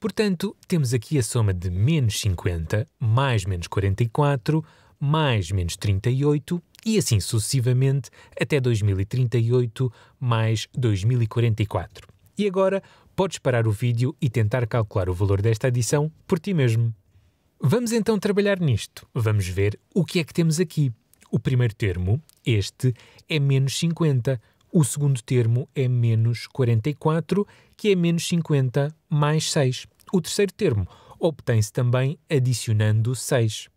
Portanto, temos aqui a soma de menos 50, mais menos 44, mais menos 38 e assim sucessivamente até 2038 mais 2044. E agora podes parar o vídeo e tentar calcular o valor desta adição por ti mesmo. Vamos então trabalhar nisto. Vamos ver o que é que temos aqui. O primeiro termo, este, é menos 50. O segundo termo é menos 44, que é menos 50 mais 6. O terceiro termo obtém-se também adicionando 6.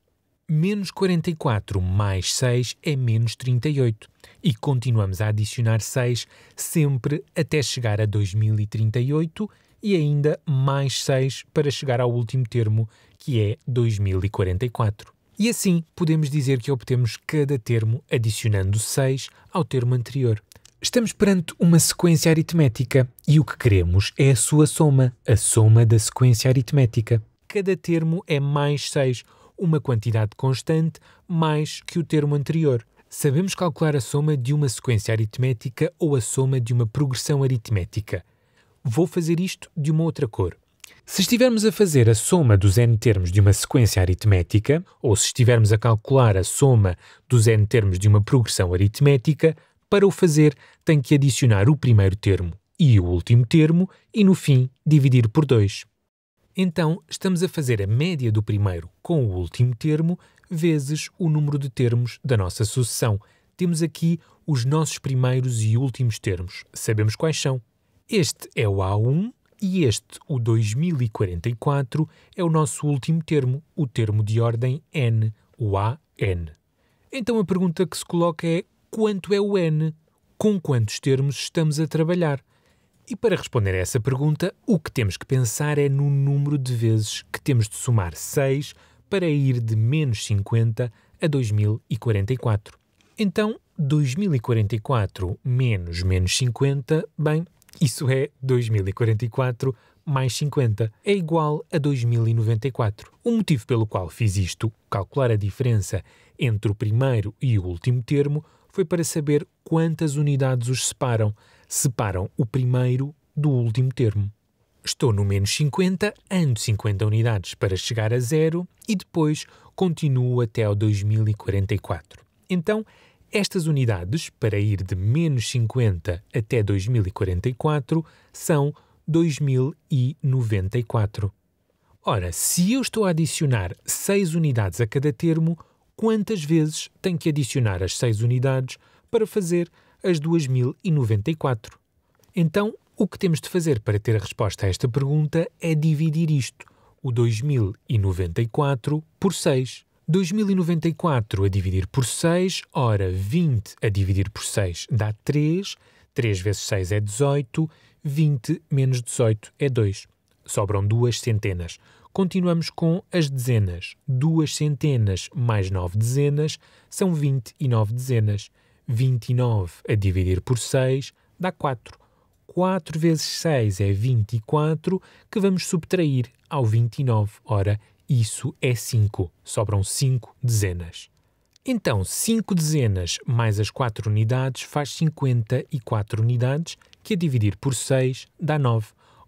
Menos 44 mais 6 é menos 38. E continuamos a adicionar 6 sempre até chegar a 2038 e ainda mais 6 para chegar ao último termo, que é 2044. E assim podemos dizer que obtemos cada termo adicionando 6 ao termo anterior. Estamos perante uma sequência aritmética e o que queremos é a sua soma, a soma da sequência aritmética. Cada termo é mais 6, uma quantidade constante mais que o termo anterior. Sabemos calcular a soma de uma sequência aritmética ou a soma de uma progressão aritmética. Vou fazer isto de uma outra cor. Se estivermos a fazer a soma dos n termos de uma sequência aritmética, ou se estivermos a calcular a soma dos n termos de uma progressão aritmética, para o fazer, tem que adicionar o primeiro termo e o último termo e, no fim, dividir por 2. Então, estamos a fazer a média do primeiro com o último termo vezes o número de termos da nossa sucessão. Temos aqui os nossos primeiros e últimos termos. Sabemos quais são. Este é o A1 e este, o 2044, é o nosso último termo, o termo de ordem N, o AN. Então a pergunta que se coloca é quanto é o N? Com quantos termos estamos a trabalhar? E para responder a essa pergunta, o que temos que pensar é no número de vezes que temos de somar 6 para ir de menos 50 a 2044. Então, 2044 menos menos 50, bem, isso é 2044 mais 50, é igual a 2094. O motivo pelo qual fiz isto, calcular a diferença entre o primeiro e o último termo, foi para saber quantas unidades os separam. Separam o primeiro do último termo. Estou no menos 50, ando 50 unidades para chegar a zero e depois continuo até ao 2044. Então, estas unidades, para ir de menos 50 até 2044, são 2094. Ora, se eu estou a adicionar 6 unidades a cada termo, quantas vezes tem que adicionar as 6 unidades para fazer as 2094. Então, o que temos de fazer para ter a resposta a esta pergunta é dividir isto, o 2094, por 6. 2094 a dividir por 6, ora 20 a dividir por 6 dá 3, 3 vezes 6 é 18, 20 menos 18 é 2. Sobram duas centenas. Continuamos com as dezenas. Duas centenas mais nove dezenas são 29 dezenas. 29 a dividir por 6 dá 4. 4 vezes 6 é 24, que vamos subtrair ao 29. Ora, isso é 5. Sobram 5 dezenas. Então, 5 dezenas mais as 4 unidades faz 54 unidades, que a dividir por 6 dá 9.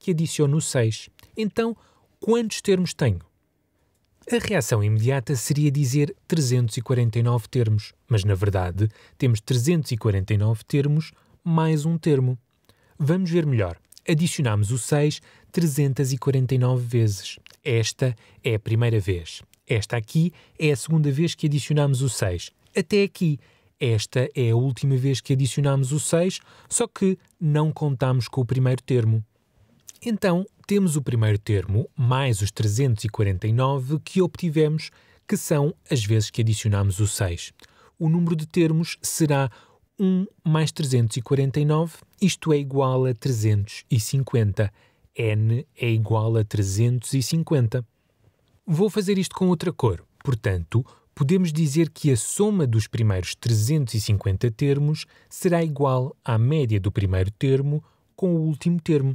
que adiciono o 6. Então, quantos termos tenho? A reação imediata seria dizer 349 termos, mas na verdade temos 349 termos mais um termo. Vamos ver melhor. Adicionamos o 6 349 vezes. Esta é a primeira vez. Esta aqui é a segunda vez que adicionamos o 6. Até aqui. Esta é a última vez que adicionamos o 6, só que não contamos com o primeiro termo. Então, temos o primeiro termo, mais os 349 que obtivemos, que são as vezes que adicionamos o 6. O número de termos será 1 mais 349, isto é igual a 350. n é igual a 350. Vou fazer isto com outra cor, portanto, podemos dizer que a soma dos primeiros 350 termos será igual à média do primeiro termo com o último termo.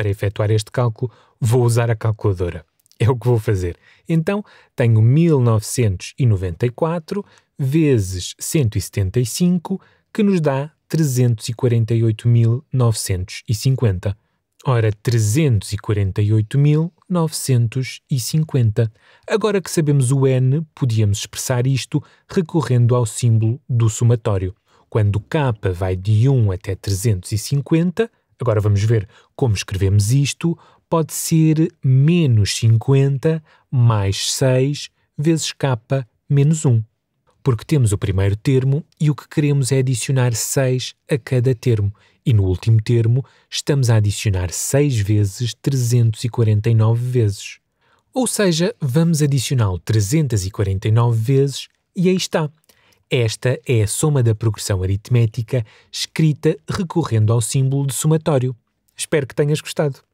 Para efetuar este cálculo, vou usar a calculadora. É o que vou fazer. Então, tenho 1994 vezes 175, que nos dá 348.950. Ora, 348.950. Agora que sabemos o n, podíamos expressar isto recorrendo ao símbolo do somatório. Quando k vai de 1 até 350, Agora vamos ver como escrevemos isto. Pode ser menos 50 mais 6 vezes k menos 1. Porque temos o primeiro termo e o que queremos é adicionar 6 a cada termo. E no último termo estamos a adicionar 6 vezes 349 vezes. Ou seja, vamos adicioná-lo 349 vezes e aí está. Esta é a soma da progressão aritmética escrita recorrendo ao símbolo de somatório. Espero que tenhas gostado.